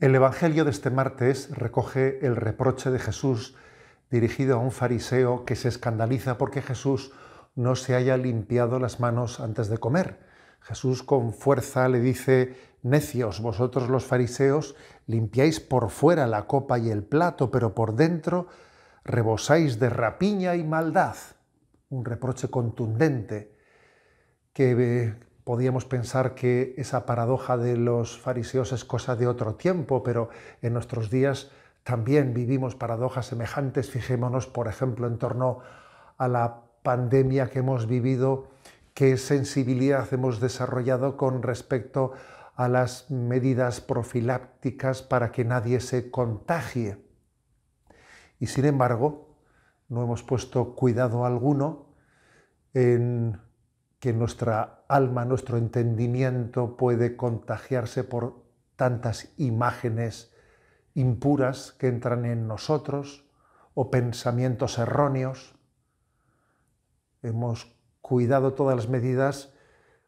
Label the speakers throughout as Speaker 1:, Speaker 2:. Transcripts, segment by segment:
Speaker 1: El Evangelio de este martes recoge el reproche de Jesús dirigido a un fariseo que se escandaliza porque Jesús no se haya limpiado las manos antes de comer. Jesús con fuerza le dice, necios, vosotros los fariseos limpiáis por fuera la copa y el plato, pero por dentro rebosáis de rapiña y maldad. Un reproche contundente que podíamos pensar que esa paradoja de los fariseos es cosa de otro tiempo, pero en nuestros días también vivimos paradojas semejantes. Fijémonos, por ejemplo, en torno a la pandemia que hemos vivido, qué sensibilidad hemos desarrollado con respecto a las medidas profilácticas para que nadie se contagie. Y sin embargo, no hemos puesto cuidado alguno en que nuestra alma, nuestro entendimiento puede contagiarse por tantas imágenes impuras que entran en nosotros o pensamientos erróneos. Hemos cuidado todas las medidas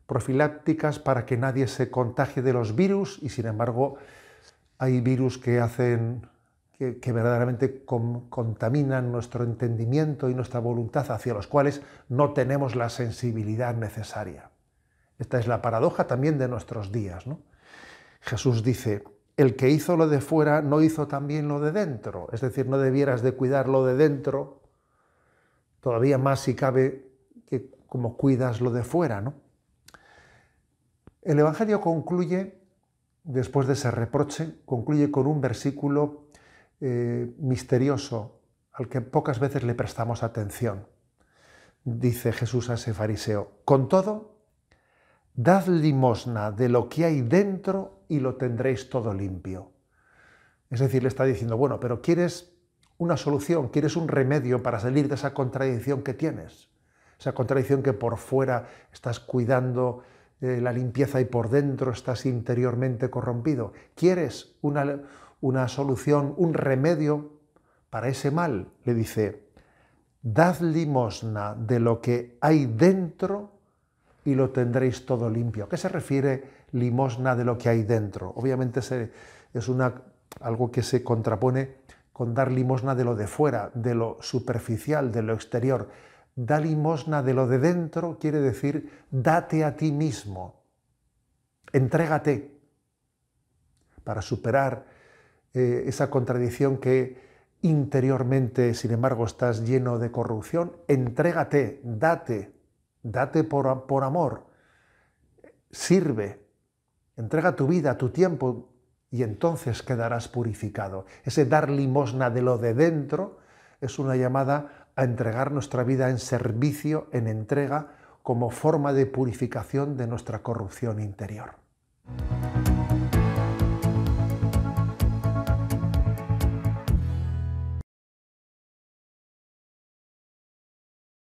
Speaker 1: profilácticas para que nadie se contagie de los virus y sin embargo hay virus que hacen que, verdaderamente contaminan nuestro entendimiento y nuestra voluntad hacia los cuales no tenemos la sensibilidad necesaria. Esta es la paradoja también de nuestros días. ¿no? Jesús dice, el que hizo lo de fuera no hizo también lo de dentro. Es decir, no debieras de cuidar lo de dentro, todavía más si cabe que como cuidas lo de fuera. ¿no? El Evangelio concluye, después de ese reproche, concluye con un versículo eh, misterioso al que pocas veces le prestamos atención. Dice Jesús a ese fariseo, con todo, dad limosna de lo que hay dentro y lo tendréis todo limpio. Es decir, le está diciendo, bueno, pero quieres una solución, quieres un remedio para salir de esa contradicción que tienes, esa contradicción que por fuera estás cuidando eh, la limpieza y por dentro estás interiormente corrompido. ¿Quieres una, una solución, un remedio para ese mal. Le dice, dad limosna de lo que hay dentro y lo tendréis todo limpio. ¿A qué se refiere limosna de lo que hay dentro? Obviamente es una, algo que se contrapone con dar limosna de lo de fuera, de lo superficial, de lo exterior. Da limosna de lo de dentro quiere decir date a ti mismo, entrégate para superar eh, esa contradicción que interiormente, sin embargo, estás lleno de corrupción, entrégate, date, date por, por amor, sirve, entrega tu vida, tu tiempo, y entonces quedarás purificado. Ese dar limosna de lo de dentro es una llamada a entregar nuestra vida en servicio, en entrega, como forma de purificación de nuestra corrupción interior.